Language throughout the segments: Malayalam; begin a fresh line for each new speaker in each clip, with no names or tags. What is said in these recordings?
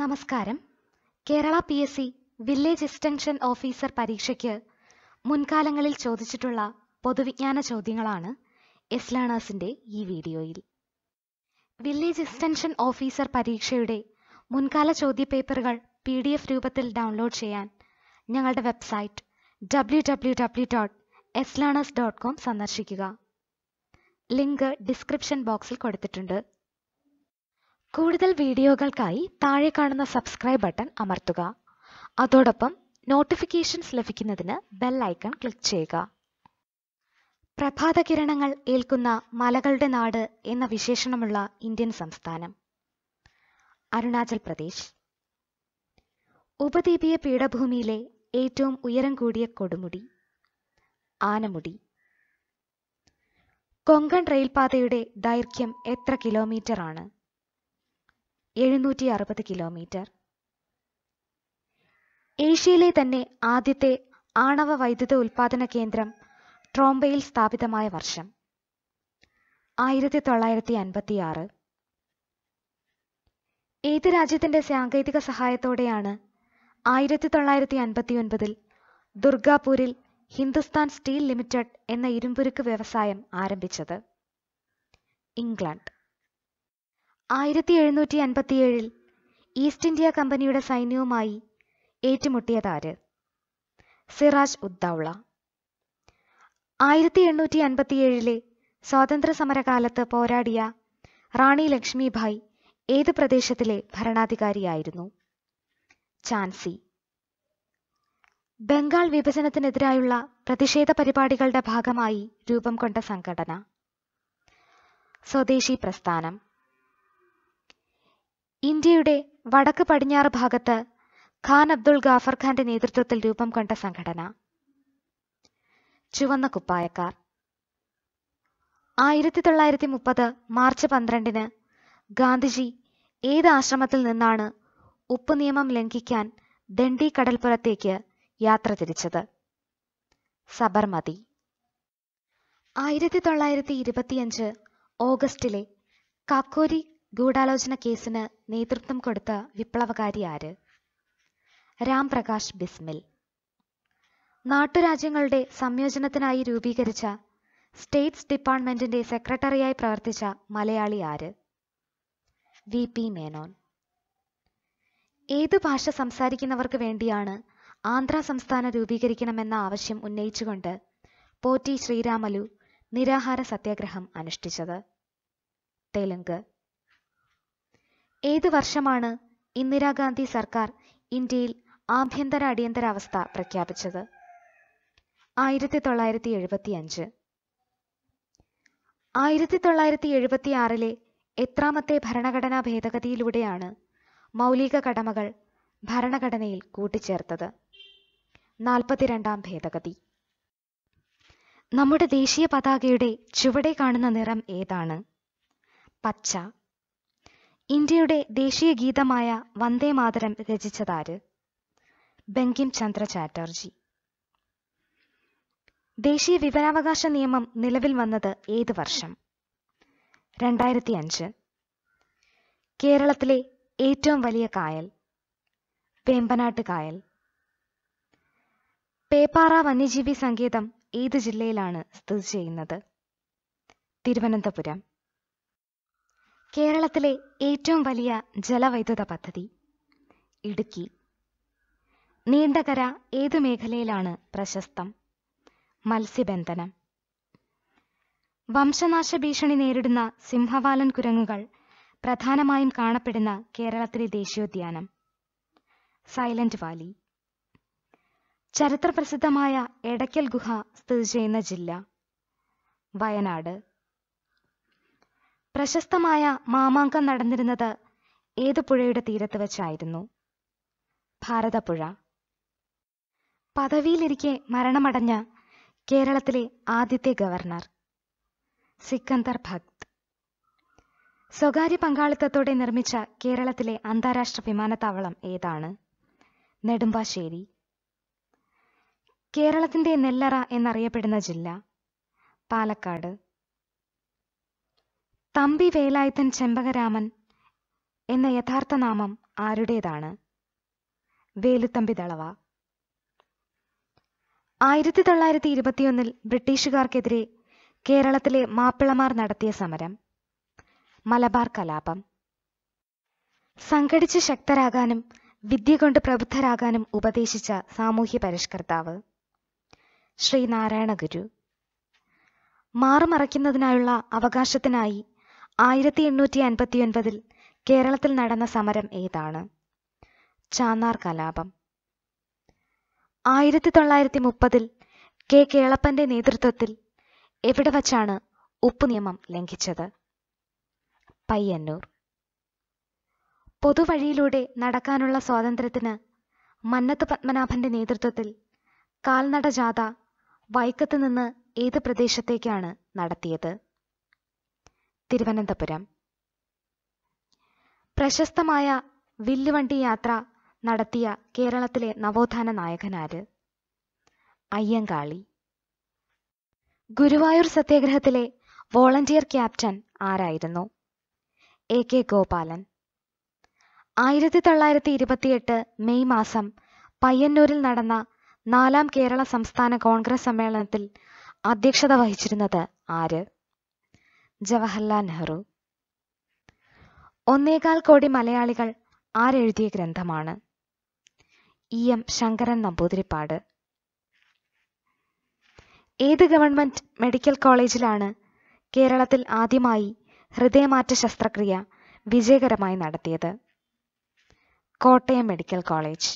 നമസ്കാരം Kerala P S C village extension officer പരീക്ഷയ്ക്ക് മുൻകാലങ്ങളിൽ ചോദിച്ചിട്ടുള്ള പൊതുവിജ്ഞാന ചോദ്യങ്ങളാണ് എസ് ലേണേഴ്സിൻ്റെ ഈ വീഡിയോയിൽ വില്ലേജ് എക്സ്റ്റൻഷൻ ഓഫീസർ പരീക്ഷയുടെ മുൻകാല ചോദ്യപേപ്പറുകൾ പി ഡി എഫ് രൂപത്തിൽ ഡൗൺലോഡ് ചെയ്യാൻ ഞങ്ങളുടെ website W W W dot S learners dot com സന്ദർശിക്കുക ലിങ്ക് ഡിസ്ക്രിപ്ഷൻ ബോക്സിൽ കൊടുത്തിട്ടുണ്ട് കൂടുതൽ വീഡിയോകൾക്കായി താഴെ കാണുന്ന സബ്സ്ക്രൈബ് ബട്ടൺ അമർത്തുക അതോടൊപ്പം നോട്ടിഫിക്കേഷൻസ് ലഭിക്കുന്നതിന് ബെൽ ഐക്കൺ ക്ലിക്ക് ചെയ്യുക പ്രഭാതകിരണങ്ങൾ ഏൽക്കുന്ന മലകളുടെ നാട് എന്ന വിശേഷണമുള്ള ഇന്ത്യൻ സംസ്ഥാനം അരുണാചൽ പ്രദേശ് ഉപദ്വീപീയ പീഠഭൂമിയിലെ ഏറ്റവും ഉയരം കൂടിയ കൊടുമുടി ആനമുടി കൊങ്കൺ റെയിൽപാതയുടെ ദൈർഘ്യം എത്ര കിലോമീറ്ററാണ് എഴുന്നൂറ്റി അറുപത് കിലോമീറ്റർ ഏഷ്യയിലെ തന്നെ ആദ്യത്തെ ആണവ വൈദ്യുത ഉൽപാദന കേന്ദ്രം ട്രോംബയിൽ സ്ഥാപിതമായ വർഷം ആയിരത്തി തൊള്ളായിരത്തി അൻപത്തി ആറ് ഏത് രാജ്യത്തിന്റെ സാങ്കേതിക സഹായത്തോടെയാണ് ആയിരത്തി തൊള്ളായിരത്തി അൻപത്തി ഒൻപതിൽ ദുർഗാപൂരിൽ ഹിന്ദുസ്ഥാൻ സ്റ്റീൽ ലിമിറ്റഡ് എന്ന ഇരുമ്പുരുക്ക് വ്യവസായം ആരംഭിച്ചത് ഇംഗ്ലണ്ട് ആയിരത്തി എഴുന്നൂറ്റി അൻപത്തിയേഴിൽ ഈസ്റ്റ് ഇന്ത്യ കമ്പനിയുടെ സൈന്യവുമായി ഏറ്റുമുട്ടിയതാര് സിറാജ് ഉദ്ദൗള ആയിരത്തി എണ്ണൂറ്റി അൻപത്തിയേഴിലെ സ്വാതന്ത്ര്യ സമരകാലത്ത് പോരാടിയ റാണി ലക്ഷ്മിഭായ് ഏത് പ്രദേശത്തിലെ ഭരണാധികാരിയായിരുന്നു ചാൻസി ബംഗാൾ വിഭജനത്തിനെതിരായുള്ള പ്രതിഷേധ പരിപാടികളുടെ ഭാഗമായി രൂപം കൊണ്ട സംഘടന സ്വദേശി പ്രസ്ഥാനം ഇന്ത്യയുടെ വടക്ക് പടിഞ്ഞാറ് ഭാഗത്ത് ഖാൻ അബ്ദുൾ ഗാഫർ ഖാന്റെ നേതൃത്വത്തിൽ രൂപം കണ്ട സംഘടന ചുവന്ന കുപ്പായക്കാർ ആയിരത്തി തൊള്ളായിരത്തി മുപ്പത് മാർച്ച് പന്ത്രണ്ടിന് ഗാന്ധിജി ഏത് ആശ്രമത്തിൽ നിന്നാണ് ഉപ്പ് നിയമം ലംഘിക്കാൻ ദണ്ഡി കടൽപ്പുറത്തേക്ക് യാത്ര തിരിച്ചത് സബർമതി ആയിരത്തി തൊള്ളായിരത്തി ഇരുപത്തിയഞ്ച് ഓഗസ്റ്റിലെ കാക്കോരി ഗൂഢാലോചന കേസിന് നേതൃത്വം കൊടുത്ത വിപ്ലവകാരി ആര് രാംപ്രകാശ് ബിസ്മിൽ നാട്ടുരാജ്യങ്ങളുടെ സംയോജനത്തിനായി രൂപീകരിച്ച സ്റ്റേറ്റ്സ് ഡിപ്പാർട്ട്മെന്റിന്റെ സെക്രട്ടറിയായി പ്രവർത്തിച്ച മലയാളി ആര് വി പി മേനോൻ ഏതു ഭാഷ സംസാരിക്കുന്നവർക്ക് വേണ്ടിയാണ് ആന്ധ്ര സംസ്ഥാനം രൂപീകരിക്കണമെന്ന ആവശ്യം ഉന്നയിച്ചുകൊണ്ട് പോറ്റി ശ്രീരാമലു നിരാഹാര സത്യാഗ്രഹം അനുഷ്ഠിച്ചത് തെലുങ്ക് ഏത് വർഷമാണ് ഇന്ദിരാഗാന്ധി സർക്കാർ ഇന്ത്യയിൽ ആഭ്യന്തര അടിയന്തരാവസ്ഥ പ്രഖ്യാപിച്ചത് ആയിരത്തി തൊള്ളായിരത്തി എഴുപത്തി അഞ്ച് ആയിരത്തി തൊള്ളായിരത്തി എഴുപത്തി ആറിലെ എത്രാമത്തെ ഭരണഘടനാ ഭേദഗതിയിലൂടെയാണ് മൗലിക കടമകൾ ഭരണഘടനയിൽ കൂട്ടിച്ചേർത്തത് നാൽപ്പത്തിരണ്ടാം ഭേദഗതി നമ്മുടെ ദേശീയ പതാകയുടെ ചുവടെ കാണുന്ന നിറം ഏതാണ് പച്ച ഇന്ത്യയുടെ ദേശീയ ഗീതമായ വന്ദേ മാതരം രചിച്ചതാര് ബങ്കിം ചന്ദ്ര ചാറ്റർജി ദേശീയ വിവരാവകാശ നിയമം നിലവിൽ വന്നത് ഏത് വർഷം രണ്ടായിരത്തി അഞ്ച് കേരളത്തിലെ ഏറ്റവും വലിയ കായൽ വേമ്പനാട്ട് കായൽ പേപ്പാറ വന്യജീവി സങ്കേതം ഏത് ജില്ലയിലാണ് സ്ഥിതി ചെയ്യുന്നത് തിരുവനന്തപുരം കേരളത്തിലെ ഏറ്റവും വലിയ ജലവൈദ്യുത പദ്ധതി ഇടുക്കി നീണ്ടകര ഏതു മേഖലയിലാണ് പ്രശസ്തം മത്സ്യബന്ധനം വംശനാശ ഭീഷണി നേരിടുന്ന സിംഹവാലൻ കുരങ്ങുകൾ പ്രധാനമായും കാണപ്പെടുന്ന കേരളത്തിലെ ദേശീയോദ്യാനം സൈലന്റ് വാലി ചരിത്രപ്രസിദ്ധമായ എടയ്ക്കൽ ഗുഹ സ്ഥിതി ചെയ്യുന്ന ജില്ല വയനാട് പ്രശസ്തമായ മാമാങ്കം നടന്നിരുന്നത് ഏത് പുഴയുടെ തീരത്ത് വെച്ചായിരുന്നു ഭാരതപ്പുഴ പദവിയിലിരിക്കെ മരണമടഞ്ഞ കേരളത്തിലെ ആദ്യത്തെ ഗവർണർ സിക്കന്ദർ ഭക്ത് സ്വകാര്യ പങ്കാളിത്തത്തോടെ നിർമ്മിച്ച കേരളത്തിലെ അന്താരാഷ്ട്ര വിമാനത്താവളം ഏതാണ് നെടുമ്പാശ്ശേരി കേരളത്തിന്റെ നെല്ലറ എന്നറിയപ്പെടുന്ന ജില്ല പാലക്കാട് തമ്പി വേലായുധൻ ചെമ്പകരാമൻ എന്ന യഥാർത്ഥ നാമം ആരുടേതാണ് വേലുത്തമ്പി ദളവ ആയിരത്തി തൊള്ളായിരത്തി ഇരുപത്തിയൊന്നിൽ ബ്രിട്ടീഷുകാർക്കെതിരെ കേരളത്തിലെ മാപ്പിളമാർ നടത്തിയ സമരം മലബാർ കലാപം സംഘടിച്ച് ശക്തരാകാനും വിദ്യ കൊണ്ട് പ്രബുദ്ധരാകാനും ഉപദേശിച്ച സാമൂഹ്യ പരിഷ്കർത്താവ് ശ്രീനാരായണ ഗുരു മാറുമറയ്ക്കുന്നതിനായുള്ള അവകാശത്തിനായി ആയിരത്തി എണ്ണൂറ്റി ഒൻപതിൽ കേരളത്തിൽ നടന്ന സമരം ഏതാണ് ചാന്നാർ കലാപം ആയിരത്തി തൊള്ളായിരത്തി മുപ്പതിൽ കെ കേളപ്പന്റെ നേതൃത്വത്തിൽ എവിടെ വച്ചാണ് ഉപ്പ് നിയമം ലംഘിച്ചത് പയ്യന്നൂർ പൊതുവഴിയിലൂടെ നടക്കാനുള്ള സ്വാതന്ത്ര്യത്തിന് മന്നത്ത് പത്മനാഭന്റെ നേതൃത്വത്തിൽ കാൽനട ജാഥ വൈക്കത്ത് നിന്ന് ഏത് പ്രദേശത്തേക്കാണ് നടത്തിയത് തിരുവനന്തപുരം പ്രശസ്തമായ വില്ലുവണ്ടി യാത്ര നടത്തിയ കേരളത്തിലെ നവോത്ഥാന നായകനാര് അയ്യങ്കാളി ഗുരുവായൂർ സത്യാഗ്രഹത്തിലെ വോളണ്ടിയർ ക്യാപ്റ്റൻ ആരായിരുന്നു എ കെ ഗോപാലൻ ആയിരത്തി തൊള്ളായിരത്തി ഇരുപത്തിയെട്ട് മെയ് മാസം പയ്യന്നൂരിൽ നടന്ന നാലാം കേരള സംസ്ഥാന കോൺഗ്രസ് സമ്മേളനത്തിൽ അധ്യക്ഷത വഹിച്ചിരുന്നത് ആര് ജവഹർലാൽ നെഹ്റു ഒന്നേകാൽ കോടി മലയാളികൾ ആരെഴുതിയ ഗ്രന്ഥമാണ് ഇ എം ശങ്കരൻ നമ്പൂതിരിപ്പാട് ഏത് ഗവൺമെന്റ് മെഡിക്കൽ കോളേജിലാണ് കേരളത്തിൽ ആദ്യമായി ഹൃദയമാറ്റ ശസ്ത്രക്രിയ വിജയകരമായി നടത്തിയത് കോട്ടയം മെഡിക്കൽ കോളേജ്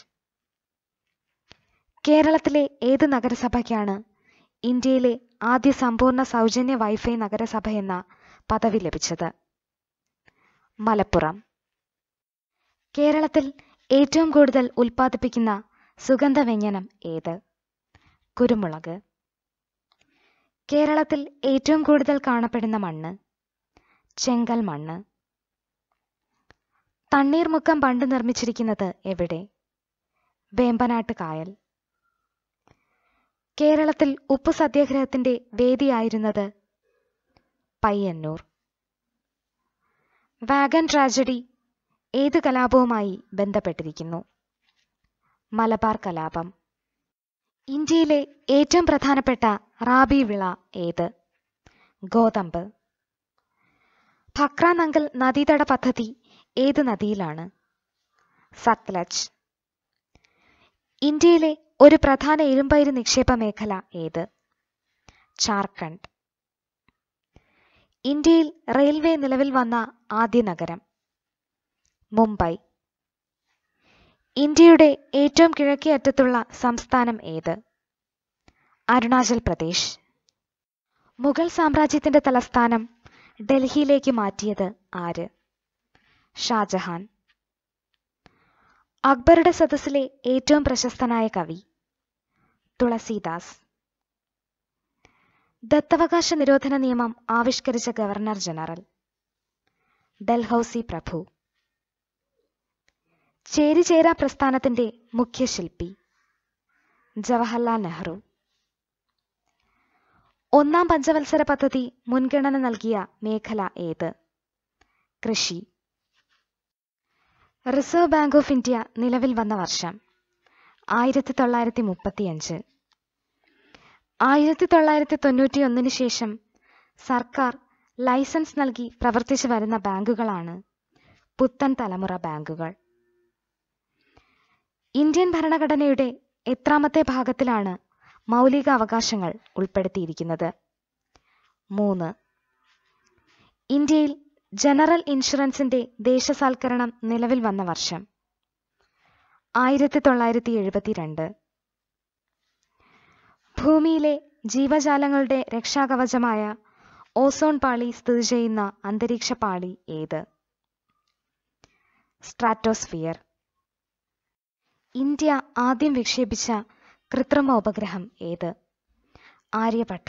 കേരളത്തിലെ ഏത് നഗരസഭയ്ക്കാണ് ഇന്ത്യയിലെ ആദ്യ സമ്പൂർണ്ണ സൗജന്യ വൈഫൈ നഗരസഭ എന്ന പദവി ലഭിച്ചത് മലപ്പുറം കേരളത്തിൽ ഏറ്റവും കൂടുതൽ ഉൽപ്പാദിപ്പിക്കുന്ന സുഗന്ധവ്യഞ്ജനം ഏത് കുരുമുളക് കേരളത്തിൽ ഏറ്റവും കൂടുതൽ കാണപ്പെടുന്ന മണ്ണ് ചെങ്കൽ മണ്ണ് തണ്ണീർമുക്കം പണ്ട് നിർമ്മിച്ചിരിക്കുന്നത് എവിടെ വേമ്പനാട്ട് കായൽ കേരളത്തിൽ ഉപ്പു സത്യാഗ്രഹത്തിന്റെ വേദിയായിരുന്നത് പയ്യന്നൂർ വാഗൺ ട്രാജഡി ഏത് കലാപവുമായി ബന്ധപ്പെട്ടിരിക്കുന്നു മലബാർ കലാപം ഇന്ത്യയിലെ ഏറ്റവും പ്രധാനപ്പെട്ട റാബി വിള ഏത് ഗോതമ്പ് ഭക്രാനങ്കൽ നദീതട പദ്ധതി ഏത് നദിയിലാണ് സത്ലജ് ഇന്ത്യയിലെ ഒരു പ്രധാന ഇരുമ്പയിര് നിക്ഷേപ മേഖല ഏത് ജാർഖണ്ഡ് ഇന്ത്യയിൽ റെയിൽവേ നിലവിൽ വന്ന ആദ്യ നഗരം മുംബൈ ഇന്ത്യയുടെ ഏറ്റവും കിഴക്കേ അറ്റത്തുള്ള സംസ്ഥാനം ഏത് അരുണാചൽ പ്രദേശ് മുഗൾ സാമ്രാജ്യത്തിന്റെ തലസ്ഥാനം ഡൽഹിയിലേക്ക് മാറ്റിയത് ആര് ഷാജഹാൻ അക്ബറുടെ സദസ്സിലെ ഏറ്റവും പ്രശസ്തനായ കവി തുളസീദാസ് ദത്തവകാശ നിരോധന നിയമം ആവിഷ്കരിച്ച ഗവർണർ ജനറൽ ഡൽഹൌസി പ്രഭു ചേരിചേരാ പ്രസ്ഥാനത്തിന്റെ മുഖ്യശില്പി ജവഹർലാൽ നെഹ്റു ഒന്നാം പഞ്ചവത്സര പദ്ധതി മുൻഗണന നൽകിയ മേഖല ഏത് കൃഷി റിസർവ് ബാങ്ക് ഓഫ് ഇന്ത്യ നിലവിൽ വന്ന വർഷം ആയിരത്തി തൊള്ളായിരത്തി മുപ്പത്തിയഞ്ച് ആയിരത്തി തൊള്ളായിരത്തി തൊണ്ണൂറ്റി ഒന്നിന് ശേഷം സർക്കാർ ലൈസൻസ് നൽകി പ്രവർത്തിച്ചു വരുന്ന ബാങ്കുകളാണ് പുത്തൻ തലമുറ ബാങ്കുകൾ ഇന്ത്യൻ ഭരണഘടനയുടെ എത്രാമത്തെ ഭാഗത്തിലാണ് മൗലിക അവകാശങ്ങൾ ഉൾപ്പെടുത്തിയിരിക്കുന്നത് മൂന്ന് ഇന്ത്യയിൽ ജനറൽ ഇൻഷുറൻസിന്റെ ദേശസാൽക്കരണം നിലവിൽ വന്ന വർഷം ആയിരത്തി തൊള്ളായിരത്തി എഴുപത്തിരണ്ട് ഭൂമിയിലെ ജീവജാലങ്ങളുടെ രക്ഷാകവചമായ ഓസോൺ പാളി സ്ഥിതി ചെയ്യുന്ന അന്തരീക്ഷ പാളി ഏത് സ്ട്രാറ്റോസ്ഫിയർ ഇന്ത്യ ആദ്യം വിക്ഷേപിച്ച കൃത്രിമ ഉപഗ്രഹം ഏത് ആര്യഭട്ട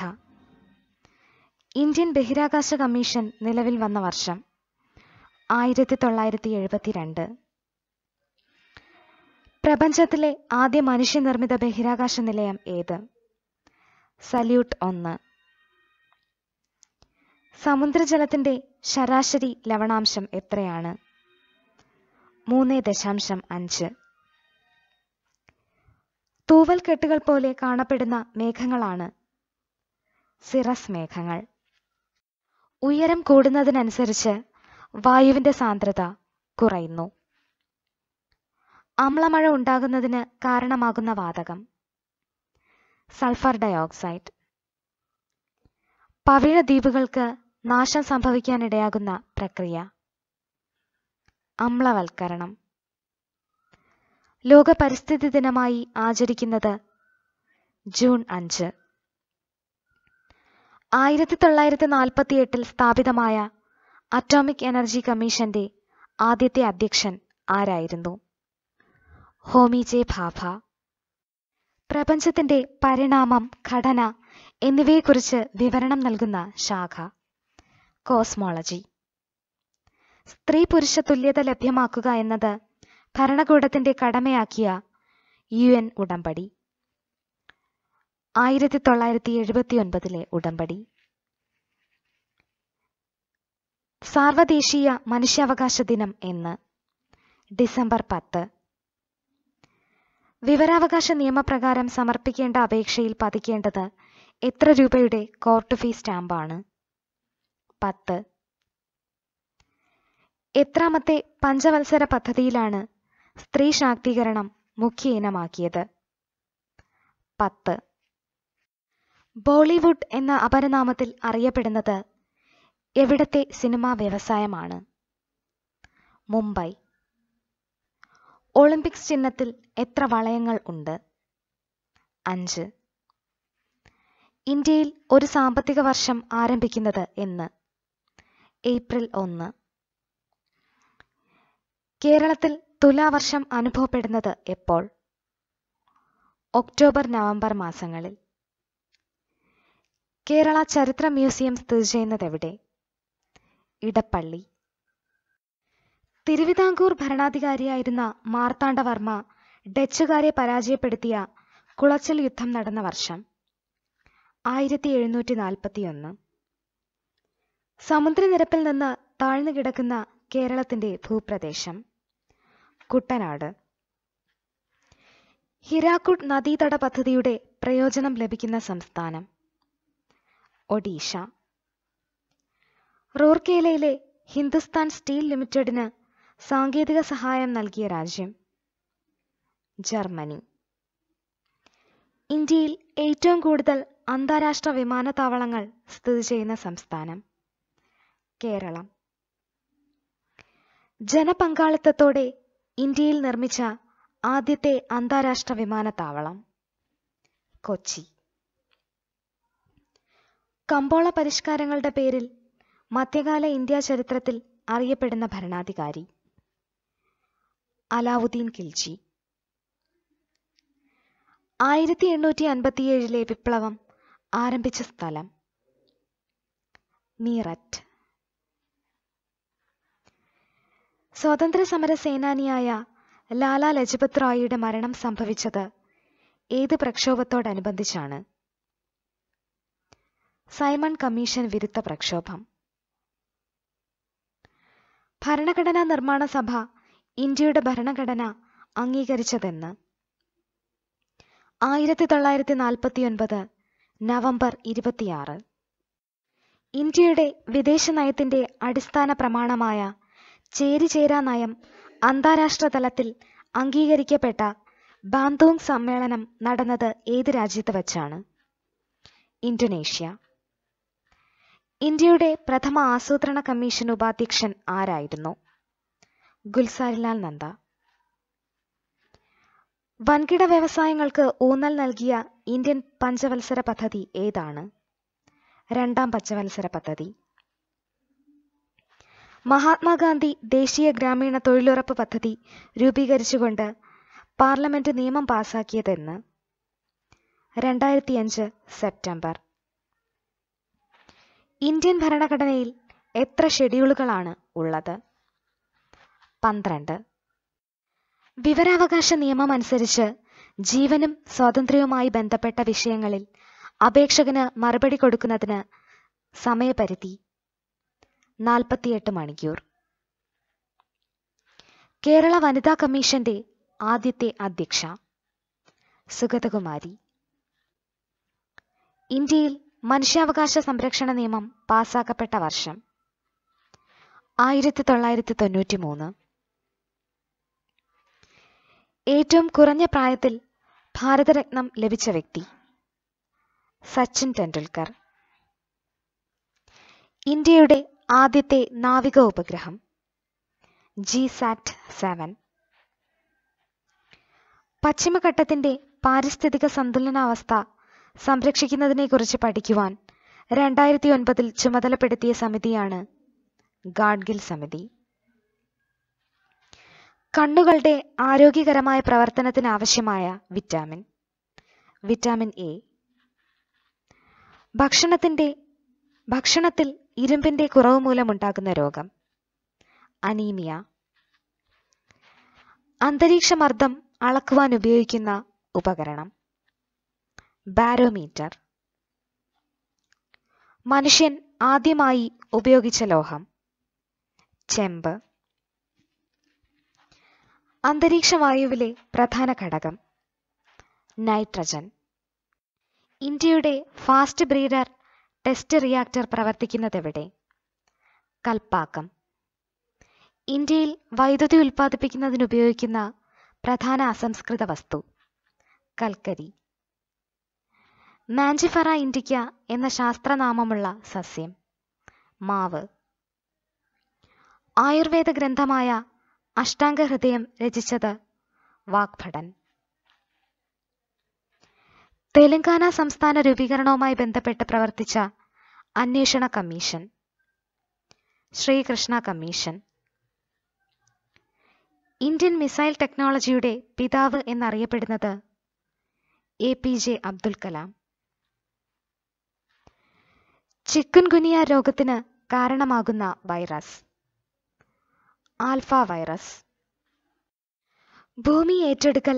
ഇന്ത്യൻ ബഹിരാകാശ കമ്മീഷൻ നിലവിൽ വന്ന വർഷം ആയിരത്തി തൊള്ളായിരത്തി എഴുപത്തിരണ്ട് പ്രപഞ്ചത്തിലെ ആദ്യ മനുഷ്യനിർമ്മിത ബഹിരാകാശ നിലയം ഏത് സല്യൂട്ട് ഒന്ന് സമുദ്രജലത്തിന്റെ ശരാശരി ലവണാംശം എത്രയാണ് മൂന്ന് ദശാംശം അഞ്ച് കെട്ടുകൾ പോലെ കാണപ്പെടുന്ന മേഘങ്ങളാണ് സിറസ് മേഘങ്ങൾ ഉയരം കൂടുന്നതിനനുസരിച്ച് വായുവിൻ്റെ സാന്ദ്രത കുറയുന്നു അമ്ലമഴ ഉണ്ടാകുന്നതിന് കാരണമാകുന്ന വാതകം സൾഫർ ഡയോക്സൈഡ് പവിഴ ദ്വീപുകൾക്ക് നാശം സംഭവിക്കാനിടയാകുന്ന പ്രക്രിയ അമ്ലവൽക്കരണം ലോക പരിസ്ഥിതി ദിനമായി ആചരിക്കുന്നത് ജൂൺ അഞ്ച് ആയിരത്തി തൊള്ളായിരത്തി നാൽപ്പത്തി എട്ടിൽ സ്ഥാപിതമായ അറ്റോമിക് എനർജി കമ്മീഷന്റെ ആദ്യത്തെ അധ്യക്ഷൻ ആരായിരുന്നു ഹോമി ജെ ഭാഭ പ്രപഞ്ചത്തിന്റെ പരിണാമം ഘടന എന്നിവയെക്കുറിച്ച് വിവരണം നൽകുന്ന ശാഖ കോസ്മോളജി സ്ത്രീ പുരുഷ തുല്യത ലഭ്യമാക്കുക എന്നത് ഭരണകൂടത്തിന്റെ കടമയാക്കിയ യു എൻ ഉടമ്പടി ആയിരത്തി തൊള്ളായിരത്തി ഒൻപതിലെ ഉടമ്പടി സാർവദേശീയ മനുഷ്യാവകാശ ദിനം എന്ന് ഡിസംബർ പത്ത് വിവരാവകാശ നിയമപ്രകാരം സമർപ്പിക്കേണ്ട അപേക്ഷയിൽ പതിക്കേണ്ടത് എത്ര രൂപയുടെ കോർട്ട് ഫീ സ്റ്റാമ്പാണ് പത്ത് എത്രാമത്തെ പഞ്ചവത്സര പദ്ധതിയിലാണ് സ്ത്രീ ശാക്തീകരണം മുഖ്യ ഇനമാക്കിയത് പത്ത് ബോളിവുഡ് എന്ന അപരനാമത്തിൽ അറിയപ്പെടുന്നത് എവിടത്തെ സിനിമാ വ്യവസായമാണ് മുംബൈ ഒളിമ്പിക്സ് ചിഹ്നത്തിൽ എത്ര വളയങ്ങൾ ഉണ്ട് അഞ്ച് ഇന്ത്യയിൽ ഒരു സാമ്പത്തിക വർഷം ആരംഭിക്കുന്നത് എന്ന് ഏപ്രിൽ ഒന്ന് കേരളത്തിൽ തുലാവർഷം അനുഭവപ്പെടുന്നത് എപ്പോൾ ഒക്ടോബർ നവംബർ മാസങ്ങളിൽ കേരള ചരിത്ര മ്യൂസിയം സ്ഥിതി ചെയ്യുന്നത് എവിടെ ഇടപ്പള്ളി തിരുവിതാംകൂർ ഭരണാധികാരിയായിരുന്ന മാർത്താണ്ഡവർമ്മ ഡച്ചുകാരെ പരാജയപ്പെടുത്തിയ കുളച്ചൽ യുദ്ധം നടന്ന വർഷം ആയിരത്തി എഴുന്നൂറ്റി ഒന്ന് സമുദ്രനിരപ്പിൽ നിന്ന് താഴ്ന്നു കിടക്കുന്ന കേരളത്തിന്റെ ഭൂപ്രദേശം കുട്ടനാട് ഹിരാക്കുഡ് നദീതട പദ്ധതിയുടെ പ്രയോജനം ലഭിക്കുന്ന സംസ്ഥാനം ഒഡീഷ റൂർക്കേലയിലെ ഹിന്ദുസ്ഥാൻ സ്റ്റീൽ ലിമിറ്റഡിന് സാങ്കേതിക സഹായം നൽകിയ രാജ്യം ജർമ്മനി ഇന്ത്യയിൽ ഏറ്റവും കൂടുതൽ അന്താരാഷ്ട്ര വിമാനത്താവളങ്ങൾ സ്ഥിതി ചെയ്യുന്ന സംസ്ഥാനം കേരളം ജനപങ്കാളിത്തത്തോടെ ഇന്ത്യയിൽ നിർമ്മിച്ച ആദ്യത്തെ അന്താരാഷ്ട്ര വിമാനത്താവളം കൊച്ചി കമ്പോള പരിഷ്കാരങ്ങളുടെ പേരിൽ മധ്യകാല ഇന്ത്യ ചരിത്രത്തിൽ അറിയപ്പെടുന്ന ഭരണാധികാരി അലാവുദ്ദീൻ ഖിൽജി ആയിരത്തി എണ്ണൂറ്റി അൻപത്തിയേഴിലെ വിപ്ലവം ആരംഭിച്ച സ്ഥലം മീററ്റ് സ്വാതന്ത്ര്യ സമര സേനാനിയായ ലാലാ ലജപത് റായിയുടെ മരണം സംഭവിച്ചത് ഏത് പ്രക്ഷോഭത്തോടനുബന്ധിച്ചാണ് സൈമൺ കമ്മീഷൻ വിരുദ്ധ പ്രക്ഷോഭം ഭരണഘടനാ നിർമ്മാണ സഭ ഇന്ത്യയുടെ ഭരണഘടന അംഗീകരിച്ചതെന്ന് ആയിരത്തി തൊള്ളായിരത്തി നാൽപ്പത്തിയൊൻപത് നവംബർ ഇരുപത്തിയാറ് ഇന്ത്യയുടെ വിദേശ നയത്തിന്റെ അടിസ്ഥാന പ്രമാണമായ ചേരിചേരാ നയം അന്താരാഷ്ട്ര തലത്തിൽ അംഗീകരിക്കപ്പെട്ട ബാന്തോങ് സമ്മേളനം നടന്നത് ഏത് രാജ്യത്ത് വച്ചാണ് ഇന്തോനേഷ്യ ഇന്ത്യയുടെ പ്രഥമ ആസൂത്രണ കമ്മീഷൻ ഉപാധ്യക്ഷൻ ആരായിരുന്നു ഗുൽസാരിലാൽ നന്ദ വൻകിട വ്യവസായങ്ങൾക്ക് ഊന്നൽ നൽകിയ ഇന്ത്യൻ പഞ്ചവത്സര പദ്ധതി ഏതാണ് രണ്ടാം പഞ്ചവത്സര പദ്ധതി മഹാത്മാഗാന്ധി ദേശീയ ഗ്രാമീണ തൊഴിലുറപ്പ് പദ്ധതി രൂപീകരിച്ചുകൊണ്ട് പാർലമെന്റ് നിയമം പാസാക്കിയതെന്ന് രണ്ടായിരത്തിയഞ്ച് സെപ്റ്റംബർ ഇന്ത്യൻ ഭരണഘടനയിൽ എത്ര ഷെഡ്യൂളുകളാണ് ഉള്ളത് പന്ത്രണ്ട് വിവരാവകാശ നിയമം അനുസരിച്ച് ജീവനും സ്വാതന്ത്ര്യവുമായി ബന്ധപ്പെട്ട വിഷയങ്ങളിൽ അപേക്ഷകന് മറുപടി കൊടുക്കുന്നതിന് സമയപരിധി നാൽപ്പത്തിയെട്ട് മണിക്കൂർ കേരള വനിതാ കമ്മീഷന്റെ ആദ്യത്തെ അധ്യക്ഷ സുഗതകുമാരി ഇന്ത്യയിൽ മനുഷ്യാവകാശ സംരക്ഷണ നിയമം പാസാക്കപ്പെട്ട വർഷം ആയിരത്തി തൊള്ളായിരത്തി തൊണ്ണൂറ്റി മൂന്ന് ഏറ്റവും കുറഞ്ഞ പ്രായത്തിൽ ഭാരതരത്നം ലഭിച്ച വ്യക്തി സച്ചിൻ ടെണ്ടുൽക്കർ ഇന്ത്യയുടെ ആദ്യത്തെ നാവിക ഉപഗ്രഹം ജി സാറ്റ് സെവൻ പശ്ചിമഘട്ടത്തിന്റെ പാരിസ്ഥിതിക സന്തുലനാവസ്ഥ സംരക്ഷിക്കുന്നതിനെക്കുറിച്ച് പഠിക്കുവാൻ രണ്ടായിരത്തി ഒൻപതിൽ ചുമതലപ്പെടുത്തിയ സമിതിയാണ് ഗാഡ്ഗിൽ സമിതി കണ്ണുകളുടെ ആരോഗ്യകരമായ പ്രവർത്തനത്തിന് ആവശ്യമായ വിറ്റാമിൻ വിറ്റാമിൻ എ ഭക്ഷണത്തിൻ്റെ ഭക്ഷണത്തിൽ ഇരുമ്പിൻ്റെ കുറവ് മൂലമുണ്ടാകുന്ന രോഗം അനീമിയ അന്തരീക്ഷമർദ്ദം അളക്കുവാൻ ഉപയോഗിക്കുന്ന ഉപകരണം ബാരോമീറ്റർ മനുഷ്യൻ ആദ്യമായി ഉപയോഗിച്ച ലോഹം ചെമ്പ് അന്തരീക്ഷ വായുവിലെ പ്രധാന ഘടകം നൈട്രജൻ ഇന്ത്യയുടെ ഫാസ്റ്റ് ബ്രീഡർ ടെസ്റ്റ് റിയാക്ടർ പ്രവർത്തിക്കുന്നതെവിടെ കൽപ്പാക്കം ഇന്ത്യയിൽ വൈദ്യുതി ഉപയോഗിക്കുന്ന പ്രധാന അസംസ്കൃത വസ്തു കൽക്കരി മാഞ്ചിഫറ ഇൻഡിക്ക എന്ന ശാസ്ത്രനാമമുള്ള സസ്യം മാവ് ആയുർവേദ ഗ്രന്ഥമായ അഷ്ടാംഗ ഹൃദയം രചിച്ചത് വാഗ്ഭടൻ തെലങ്കാന സംസ്ഥാന രൂപീകരണവുമായി ബന്ധപ്പെട്ട് പ്രവർത്തിച്ച അന്വേഷണ commission Srikrishna commission Indian missile ടെക്നോളജിയുടെ പിതാവ് എന്നറിയപ്പെടുന്നത് A P J Abdul Kalam chikungunya രോഗത്തിന് കാരണമാകുന്ന വൈറസ് ആൽഫ വൈറസ് ഭൂമി ഏറ്റെടുക്കൽ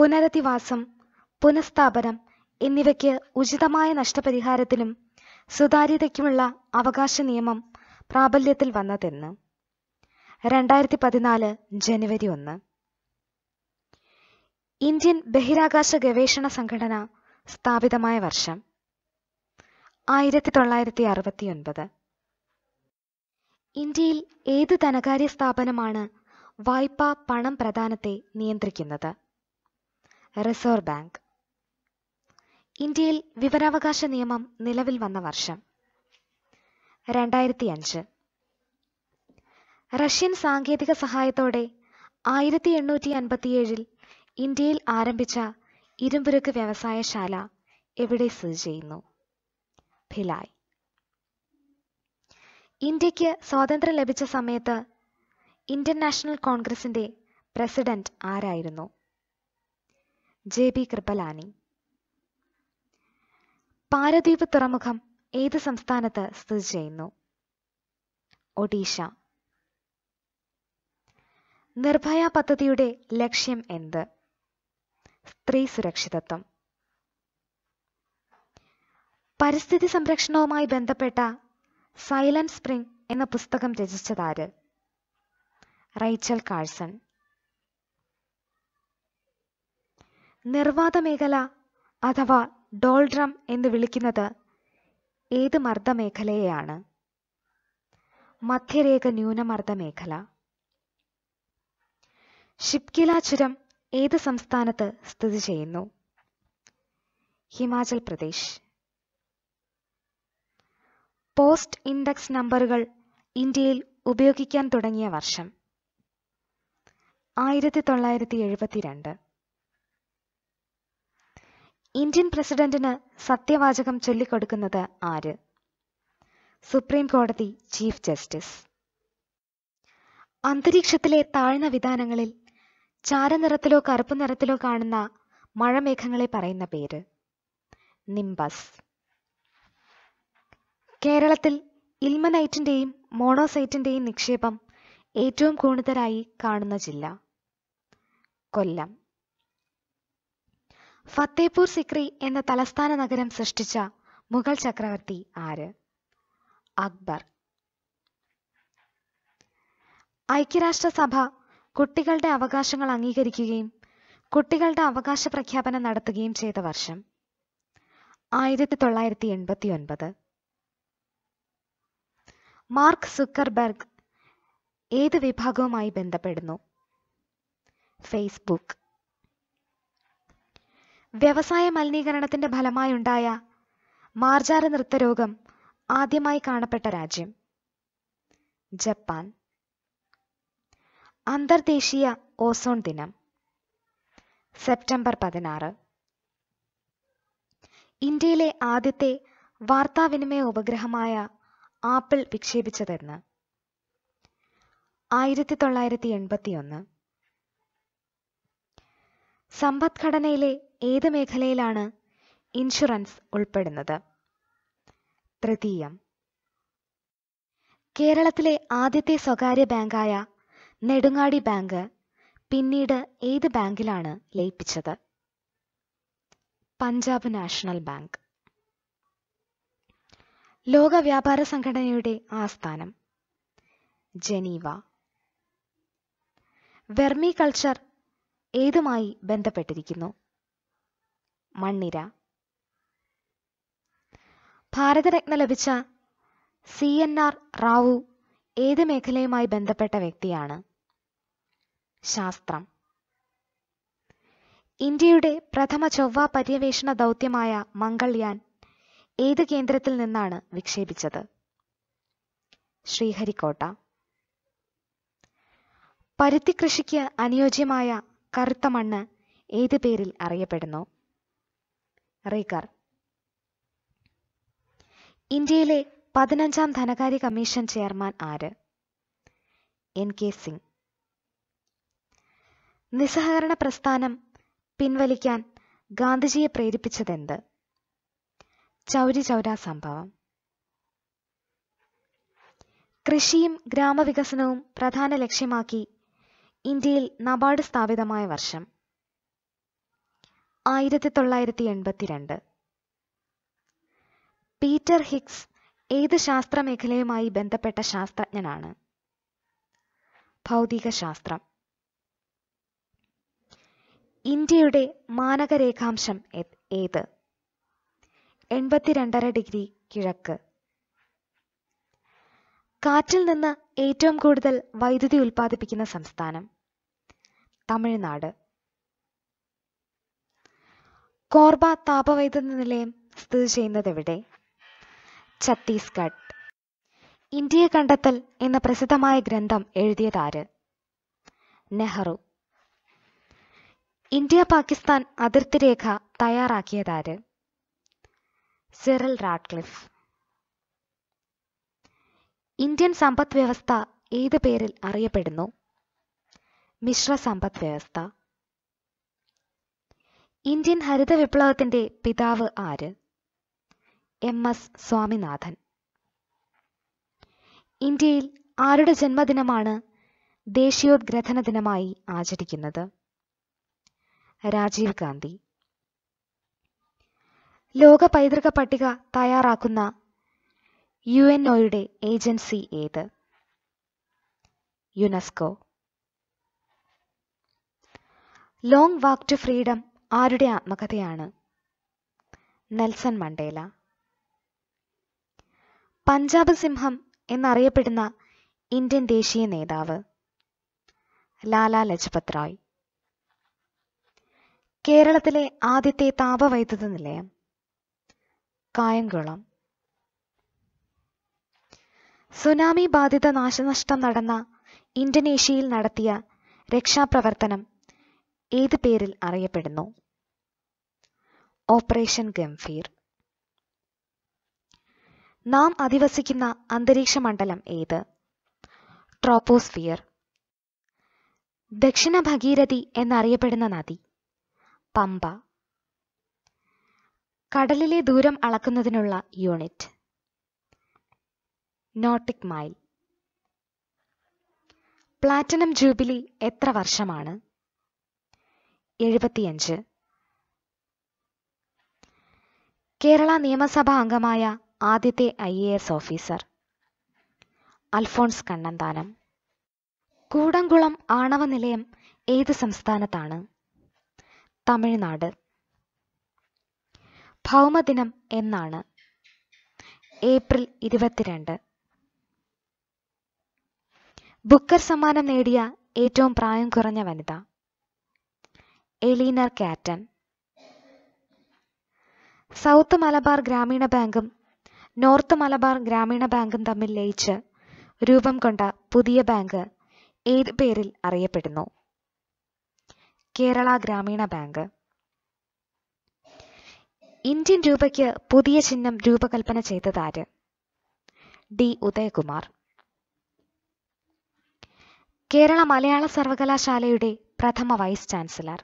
പുനരധിവാസം പുനഃസ്ഥാപനം എന്നിവയ്ക്ക് ഉചിതമായ നഷ്ടപരിഹാരത്തിനും സുതാര്യതയ്ക്കുമുള്ള അവകാശ നിയമം പ്രാബല്യത്തിൽ വന്നതെന്ന് രണ്ടായിരത്തി പതിനാല് ജനുവരി ഒന്ന് ഇന്ത്യൻ ബഹിരാകാശ ഗവേഷണ സംഘടന സ്ഥാപിതമായ വർഷം ആയിരത്തി തൊള്ളായിരത്തി അറുപത്തിയൊൻപത് ഇന്ത്യയിൽ ഏത് ധനകാര്യ സ്ഥാപനമാണ് വായ്പ പണം പ്രധാനത്തെ നിയന്ത്രിക്കുന്നത് റിസർവ് ബാങ്ക് ഇന്ത്യയിൽ വിവരാവകാശ നിയമം നിലവിൽ വന്ന വർഷം രണ്ടായിരത്തി അഞ്ച് റഷ്യൻ സാങ്കേതിക സഹായത്തോടെ ആയിരത്തി എണ്ണൂറ്റി അൻപത്തിയേഴിൽ ഇന്ത്യയിൽ ആരംഭിച്ച ഇരുമ്പുരുക്ക് വ്യവസായശാല എവിടെ സ്ഥിതി ചെയ്യുന്നു ഭിലായ് ഇന്ത്യക്ക് സ്വാതന്ത്ര്യം ലഭിച്ച സമയത്ത് ഇന്ത്യൻ നാഷണൽ കോൺഗ്രസിന്റെ പ്രസിഡന്റ് ആരായിരുന്നു ജെ ബി കൃപലാനി പാരദ്വീപ് തുറമുഖം ഏത് സംസ്ഥാനത്ത് സ്ഥിതി ചെയ്യുന്നു ഒഡീഷ നിർഭയ പദ്ധതിയുടെ ലക്ഷ്യം എന്ത് സ്ത്രീ സുരക്ഷിതത്വം പരിസ്ഥിതി സംരക്ഷണവുമായി ബന്ധപ്പെട്ട സൈലന്റ് സ്പ്രിംഗ് എന്ന പുസ്തകം രചിച്ചതാര് റൈച്ചൽ കാഴ്സൺ നിർവാത മേഖല അഥവാ ഡോൾഡ്രം എന്ന് വിളിക്കുന്നത് ഏത് മർദ്ദമേഖലയെയാണ് മധ്യരേഖ ന്യൂനമർദ്ദ മേഖല ഷിപ്കില ചുരം ഏത് സംസ്ഥാനത്ത് സ്ഥിതി ചെയ്യുന്നു ഹിമാചൽ പ്രദേശ് പോസ്റ്റ് ഇൻഡെക്സ് നമ്പറുകൾ ഇന്ത്യയിൽ ഉപയോഗിക്കാൻ തുടങ്ങിയ വർഷം ആയിരത്തി തൊള്ളായിരത്തി എഴുപത്തിരണ്ട് ഇന്ത്യൻ പ്രസിഡന്റിന് സത്യവാചകം ചൊല്ലിക്കൊടുക്കുന്നത് ആര് സുപ്രീം കോടതി ചീഫ് ജസ്റ്റിസ് അന്തരീക്ഷത്തിലെ താഴ്ന്ന വിധാനങ്ങളിൽ ചാരനിറത്തിലോ കറുപ്പ് നിറത്തിലോ കാണുന്ന മഴമേഘങ്ങളെ പറയുന്ന പേര് നിംബസ് കേരളത്തിൽ ഇൽമനൈറ്റിന്റെയും മോണോസൈറ്റിന്റെയും നിക്ഷേപം ഏറ്റവും കൂടുതലായി കാണുന്ന ജില്ല കൊല്ലം ഫത്തേപൂർ സിക്രി എന്ന തലസ്ഥാന നഗരം സൃഷ്ടിച്ച മുഗൾ ചക്രവർത്തി ആര് അക്ബർ ഐക്യരാഷ്ട്രസഭ കുട്ടികളുടെ അവകാശങ്ങൾ അംഗീകരിക്കുകയും കുട്ടികളുടെ അവകാശ പ്രഖ്യാപനം നടത്തുകയും ചെയ്ത വർഷം ആയിരത്തി തൊള്ളായിരത്തി എൺപത്തി ഒൻപത് മാർക്ക് സുക്കർബർഗ് ഏത് വിഭാഗവുമായി ബന്ധപ്പെടുന്നു ഫേസ്ബുക്ക് വ്യവസായ മലിനീകരണത്തിന്റെ ഫലമായുണ്ടായ മാർജാര നൃത്തരോഗം ആദ്യമായി കാണപ്പെട്ട രാജ്യം ജപ്പാൻ അന്തർദേശീയ ഓസോൺ ദിനം സെപ്റ്റംബർ പതിനാറ് ഇന്ത്യയിലെ ആദ്യത്തെ വാർത്താവിനിമയ ഉപഗ്രഹമായ ആപ്പിൾ വിക്ഷേപിച്ചതെന്ന് ആയിരത്തി തൊള്ളായിരത്തി ഒന്ന് സമ്പദ്ഘടനയിലെ ഏത് മേഖലയിലാണ് ഇൻഷുറൻസ് ഉൾപ്പെടുന്നത് തൃതീയം കേരളത്തിലെ ആദ്യത്തെ സ്വകാര്യ ബാങ്കായ നെടുങ്ങാടി ബാങ്ക് പിന്നീട് ഏത് ബാങ്കിലാണ് ലയിപ്പിച്ചത് പഞ്ചാബ് നാഷണൽ ബാങ്ക് ലോക വ്യാപാര സംഘടനയുടെ ആസ്ഥാനം ജനീവ വെർമി കൾച്ചർ ഏതുമായി ബന്ധപ്പെട്ടിരിക്കുന്നു മണ്ണിര ഭാരതരത്ന ലഭിച്ച സി എൻ ആർ റാവു ഏത് മേഖലയുമായി ബന്ധപ്പെട്ട വ്യക്തിയാണ് ശാസ്ത്രം ഇന്ത്യയുടെ പ്രഥമ ചൊവ്വ പര്യവേഷണ ദൗത്യമായ മംഗൾയാൻ ഏത് കേന്ദ്രത്തിൽ നിന്നാണ് വിക്ഷേപിച്ചത് ശ്രീഹരിക്കോട്ട പരുത്തി കൃഷിക്ക് അനുയോജ്യമായ കറുത്ത മണ്ണ് ഏത് പേരിൽ അറിയപ്പെടുന്നു റീകർ ഇന്ത്യയിലെ പതിനഞ്ചാം ധനകാര്യ കമ്മീഷൻ ചെയർമാൻ ആര് എൻ കെ സിംഗ് നിസ്സഹകരണ പ്രസ്ഥാനം പിൻവലിക്കാൻ ഗാന്ധിജിയെ പ്രേരിപ്പിച്ചതെന്ത് ചൗരി ചൗര സംഭവം കൃഷിയും ഗ്രാമവികസനവും പ്രധാന ലക്ഷ്യമാക്കി ഇന്ത്യയിൽ നബാർഡ് സ്ഥാപിതമായ വർഷം ആയിരത്തി തൊള്ളായിരത്തി എൺപത്തിരണ്ട് പീറ്റർ ഹിക്സ് ഏത് ശാസ്ത്രമേഖലയുമായി ബന്ധപ്പെട്ട ശാസ്ത്രജ്ഞനാണ് ഭൗതിക ശാസ്ത്രം ഇന്ത്യയുടെ മാനകരേഖാംശം ഏത് എൺപത്തിരണ്ടര ഡിഗ്രി കിഴക്ക് കാറ്റിൽ നിന്ന് ഏറ്റവും കൂടുതൽ വൈദ്യുതി ഉൽപ്പാദിപ്പിക്കുന്ന സംസ്ഥാനം തമിഴ്നാട് കോർബ താപവൈദ്യുത നിലയം സ്ഥിതി ചെയ്യുന്നത് എവിടെ ഛത്തീസ്ഗഡ് ഇന്ത്യയെ കണ്ടെത്തൽ എന്ന പ്രസിദ്ധമായ ഗ്രന്ഥം എഴുതിയതാര് നെഹ്റു ഇന്ത്യ പാകിസ്ഥാൻ അതിർത്തി രേഖ തയ്യാറാക്കിയതാര് സിറൽ റാഡ്ക്ലിഫ് ഇന്ത്യൻ സമ്പദ് വ്യവസ്ഥ ഏത് പേരിൽ അറിയപ്പെടുന്നു മിശ്ര സമ്പദ് വ്യവസ്ഥ ഇന്ത്യൻ ഹരിത വിപ്ലവത്തിന്റെ പിതാവ് ആര് എം എസ് സ്വാമിനാഥൻ ഇന്ത്യയിൽ ആരുടെ ജന്മദിനമാണ് ദേശീയോദ്ഗ്രഥന ദിനമായി ആചരിക്കുന്നത് രാജീവ് ഗാന്ധി ലോക പൈതൃക പട്ടിക തയ്യാറാക്കുന്ന യു എൻ ഒയുടെ ഏജൻസി ഏത് UNESCO long walk to freedom ആരുടെ ആത്മകഥയാണ് നെൽസൺ മണ്ടേല പഞ്ചാബ് സിംഹം എന്നറിയപ്പെടുന്ന ഇന്ത്യൻ ദേശീയ നേതാവ് ലാലാ ലജ്പത് റായ് കേരളത്തിലെ ആദ്യത്തെ താപവൈദ്യുത നിലയം കായംകുളം സുനാമി ബാധിത നാശനഷ്ടം നടന്ന ഇന്തോനേഷ്യയിൽ നടത്തിയ രക്ഷാപ്രവർത്തനം ഏത് പേരിൽ അറിയപ്പെടുന്നു ഓപ്പറേഷൻ ഗംഭീർ നാം അധിവസിക്കുന്ന അന്തരീക്ഷ മണ്ഡലം ഏത് ട്രോപ്പോസ്ഫിയർ ദക്ഷിണ ഭഗീരഥി എന്നറിയപ്പെടുന്ന നദി പമ്പ കടലിലെ ദൂരം അളക്കുന്നതിനുള്ള unit nautical mile platinum jubilee എത്ര വർഷമാണ് എഴുപത്തിയഞ്ച് കേരള നിയമസഭാ അംഗമായ ആദ്യത്തെ I A S officer Alphons Kannanthanam Kudankulam ആണവ നിലയം ഏത് സംസ്ഥാനത്താണ് തമിഴ്നാട് ഭൗമദിനം എന്നാണ് ഏപ്രിൽ ഇരുപത്തിരണ്ട് ബുക്കർ സമ്മാനം നേടിയ ഏറ്റവും പ്രായം കുറഞ്ഞ വനിത എലീനർ കാറ്റൻ സൗത്ത് മലബാർ ഗ്രാമീണ ബാങ്കും നോർത്ത് മലബാർ ഗ്രാമീണ ബാങ്കും തമ്മിൽ ലയിച്ച് രൂപം കൊണ്ട പുതിയ ബാങ്ക് ഏത് പേരിൽ അറിയപ്പെടുന്നു കേരള ഗ്രാമീണ ബാങ്ക് ഇന്ത്യൻ രൂപയ്ക്ക് പുതിയ ചിഹ്നം രൂപകൽപ്പന ചെയ്തത് ആര് ഡി ഉദയകുമാർ കേരള മലയാള സർവകലാശാലയുടെ പ്രഥമ വൈസ് ചാൻസലർ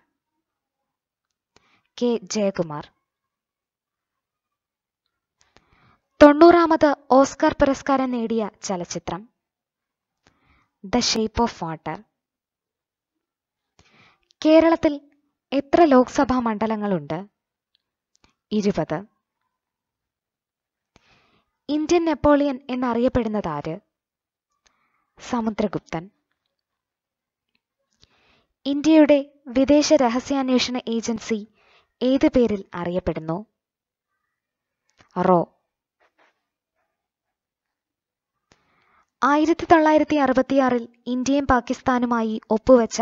കെ ജയകുമാർ തൊണ്ണൂറാമത് ഓസ്കാർ പുരസ്കാരം നേടിയ ചലച്ചിത്രം ദ ഷേപ്പ് ഓഫ് വാട്ടർ കേരളത്തിൽ എത്ര ലോക്സഭാ മണ്ഡലങ്ങളുണ്ട് ഇരുപത് ഇന്ത്യൻ നെപ്പോളിയൻ എന്നറിയപ്പെടുന്നത് ആര് സമുദ്രഗുപ്തൻ ഇന്ത്യയുടെ വിദേശ രഹസ്യാന്വേഷണ ഏജൻസി ഏത് പേരിൽ അറിയപ്പെടുന്നു റോ ആയിരത്തി തൊള്ളായിരത്തി അറുപത്തിയാറിൽ ഇന്ത്യയും പാകിസ്ഥാനുമായി ഒപ്പുവെച്ച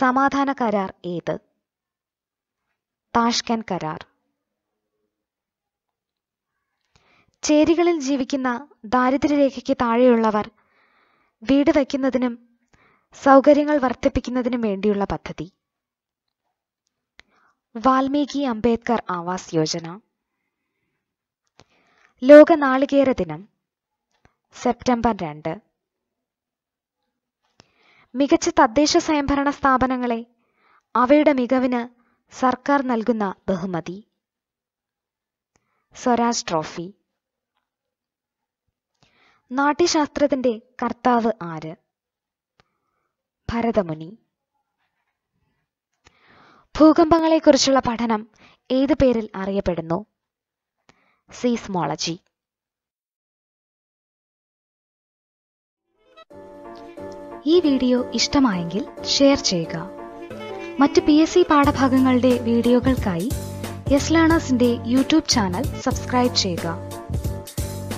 സമാധാന കരാർ ഏത് താഷ്കൻ കരാർ ചേരികളിൽ ജീവിക്കുന്ന ദാരിദ്ര്യരേഖയ്ക്ക് താഴെയുള്ളവർ വീട് വയ്ക്കുന്നതിനും സൗകര്യങ്ങൾ വർദ്ധിപ്പിക്കുന്നതിനും വേണ്ടിയുള്ള പദ്ധതി വാൽമീകി അംബേദ്കർ ആവാസ് യോജന ലോക നാളികേര ദിനം സെപ്റ്റംബർ രണ്ട് മികച്ച തദ്ദേശ സ്വയംഭരണ സ്ഥാപനങ്ങളെ അവയുടെ മികവിന് സർക്കാർ നൽകുന്ന ബഹുമതി സ്വരാജ് ട്രോഫി നാട്യശാസ്ത്രത്തിന്റെ കർത്താവ് ആര് ഭരതമുനി ഭൂകമ്പങ്ങളെക്കുറിച്ചുള്ള പഠനം ഏത് പേരിൽ അറിയപ്പെടുന്നു സീസ്മോളജി ഈ വീഡിയോ ഇഷ്ടമായെങ്കിൽ ഷെയർ ചെയ്യുക മറ്റ് പി എസ് സി പാഠഭാഗങ്ങളുടെ വീഡിയോകൾക്കായി യെസ് ലേണേഴ്സിന്റെ യൂട്യൂബ് ചാനൽ സബ്സ്ക്രൈബ് ചെയ്യുക